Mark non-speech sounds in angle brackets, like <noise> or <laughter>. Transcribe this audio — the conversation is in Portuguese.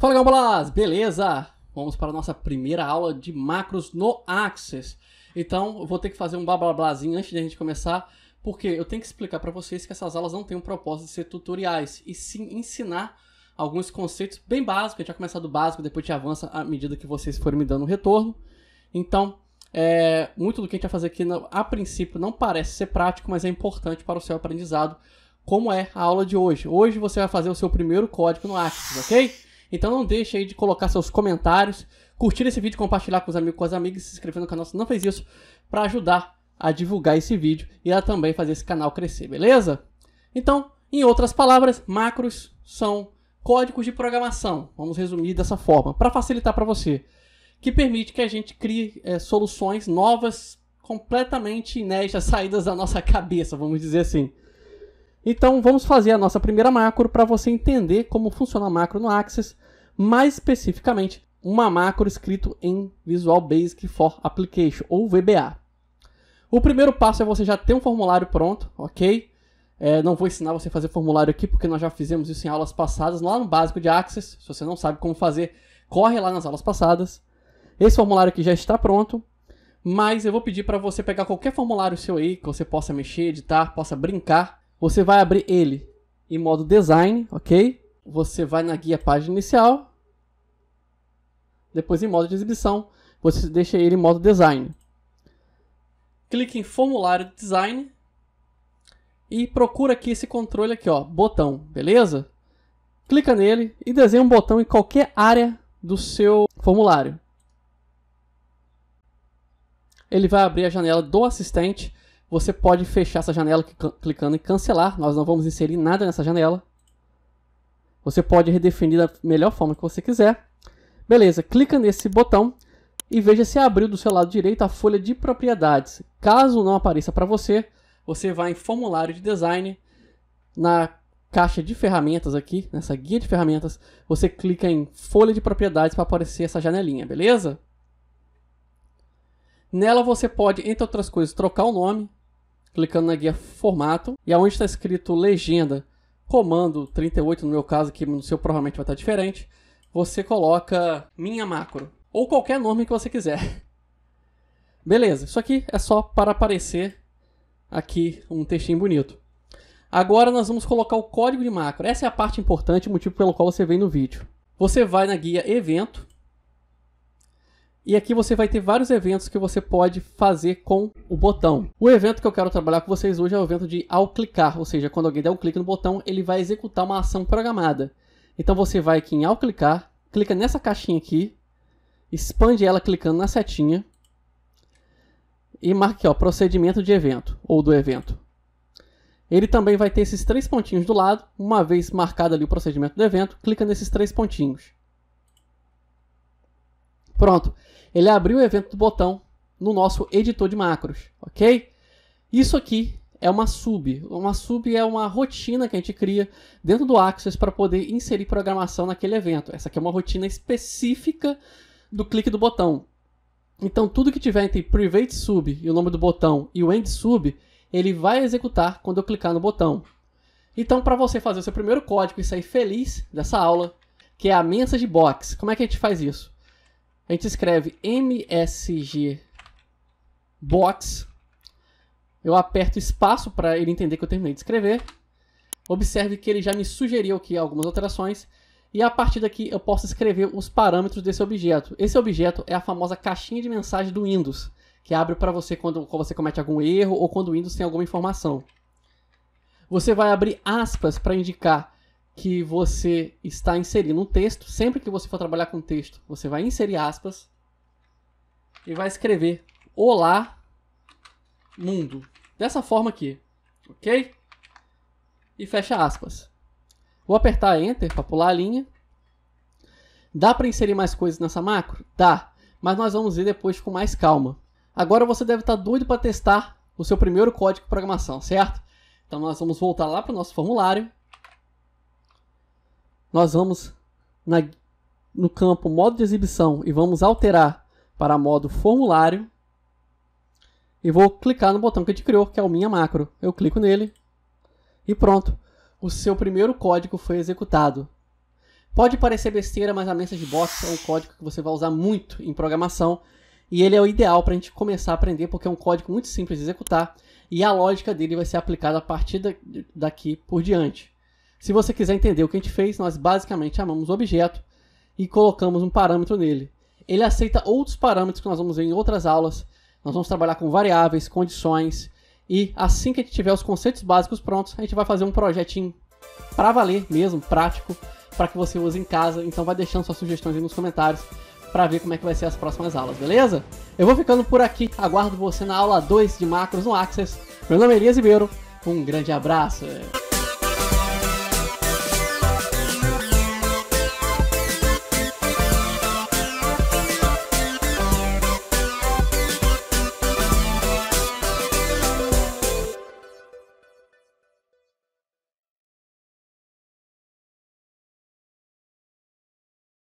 Fala Gambolas, beleza? Vamos para a nossa primeira aula de macros no Access. Então, eu vou ter que fazer um blá blá blázinho antes de a gente começar, porque eu tenho que explicar para vocês que essas aulas não têm o propósito de ser tutoriais, e sim ensinar alguns conceitos bem básicos. A gente vai começar do básico, depois te avança à medida que vocês forem me dando um retorno. Então, é, muito do que a gente vai fazer aqui, a princípio, não parece ser prático, mas é importante para o seu aprendizado, como é a aula de hoje. Hoje você vai fazer o seu primeiro código no Access, ok? Então não deixe aí de colocar seus comentários, curtir esse vídeo, compartilhar com os amigos, com as amigas, se inscrever no canal se não fez isso, para ajudar a divulgar esse vídeo e a também fazer esse canal crescer, beleza? Então, em outras palavras, macros são códigos de programação, vamos resumir dessa forma, para facilitar para você, que permite que a gente crie é, soluções novas, completamente inéditas, <laughs> saídas da nossa cabeça, vamos dizer assim. Então vamos fazer a nossa primeira macro para você entender como funciona a macro no Axis, mais especificamente uma macro escrito em Visual Basic for Application, ou VBA. O primeiro passo é você já ter um formulário pronto, ok? É, não vou ensinar você a fazer formulário aqui, porque nós já fizemos isso em aulas passadas, lá no básico de Access. Se você não sabe como fazer, corre lá nas aulas passadas. Esse formulário aqui já está pronto, mas eu vou pedir para você pegar qualquer formulário seu aí, que você possa mexer, editar, possa brincar, você vai abrir ele em modo design, ok? Você vai na guia página inicial. Depois em modo de exibição, você deixa ele em modo design. Clique em formulário de design e procura aqui esse controle aqui, ó, botão, beleza? Clica nele e desenha um botão em qualquer área do seu formulário. Ele vai abrir a janela do assistente você pode fechar essa janela clicando em cancelar. Nós não vamos inserir nada nessa janela. Você pode redefinir da melhor forma que você quiser. Beleza, clica nesse botão e veja se abriu do seu lado direito a folha de propriedades. Caso não apareça para você, você vai em formulário de design, na caixa de ferramentas aqui, nessa guia de ferramentas, você clica em folha de propriedades para aparecer essa janelinha, beleza? Nela você pode, entre outras coisas, trocar o nome, clicando na guia formato e aonde está escrito legenda, comando 38 no meu caso, que no seu provavelmente vai estar diferente, você coloca minha macro ou qualquer nome que você quiser. Beleza, isso aqui é só para aparecer aqui um textinho bonito. Agora nós vamos colocar o código de macro. Essa é a parte importante, o motivo pelo qual você vem no vídeo. Você vai na guia evento e aqui você vai ter vários eventos que você pode fazer com o botão. O evento que eu quero trabalhar com vocês hoje é o evento de ao clicar, ou seja, quando alguém der um clique no botão, ele vai executar uma ação programada. Então você vai aqui em ao clicar, clica nessa caixinha aqui, expande ela clicando na setinha e marque ó, procedimento de evento ou do evento. Ele também vai ter esses três pontinhos do lado. Uma vez marcado ali o procedimento do evento, clica nesses três pontinhos. Pronto. Ele abriu o evento do botão no nosso editor de macros, ok? Isso aqui é uma sub. Uma sub é uma rotina que a gente cria dentro do Access para poder inserir programação naquele evento. Essa aqui é uma rotina específica do clique do botão. Então, tudo que tiver entre private sub e o nome do botão e o end sub, ele vai executar quando eu clicar no botão. Então, para você fazer o seu primeiro código e sair feliz dessa aula, que é a message box, como é que a gente faz isso? A gente escreve MSG box. Eu aperto espaço para ele entender que eu terminei de escrever. Observe que ele já me sugeriu aqui algumas alterações. E a partir daqui eu posso escrever os parâmetros desse objeto. Esse objeto é a famosa caixinha de mensagem do Windows, que abre para você quando você comete algum erro ou quando o Windows tem alguma informação. Você vai abrir aspas para indicar que você está inserindo um texto. Sempre que você for trabalhar com texto, você vai inserir aspas e vai escrever Olá Mundo. Dessa forma aqui, ok? E fecha aspas. Vou apertar Enter para pular a linha. Dá para inserir mais coisas nessa macro? Dá, mas nós vamos ver depois com mais calma. Agora você deve estar tá doido para testar o seu primeiro código de programação, certo? Então nós vamos voltar lá para o nosso formulário nós vamos na, no campo modo de exibição e vamos alterar para modo formulário. E vou clicar no botão que a gente criou, que é o Minha Macro. Eu clico nele e pronto. O seu primeiro código foi executado. Pode parecer besteira, mas a message box é um código que você vai usar muito em programação. E ele é o ideal para a gente começar a aprender, porque é um código muito simples de executar. E a lógica dele vai ser aplicada a partir daqui por diante. Se você quiser entender o que a gente fez, nós basicamente chamamos o objeto e colocamos um parâmetro nele. Ele aceita outros parâmetros que nós vamos ver em outras aulas. Nós vamos trabalhar com variáveis, condições e assim que a gente tiver os conceitos básicos prontos, a gente vai fazer um projetinho para valer mesmo, prático, para que você use em casa. Então vai deixando suas sugestões aí nos comentários para ver como é que vai ser as próximas aulas, beleza? Eu vou ficando por aqui, aguardo você na aula 2 de macros no Access. Meu nome é Elias Ribeiro, um grande abraço!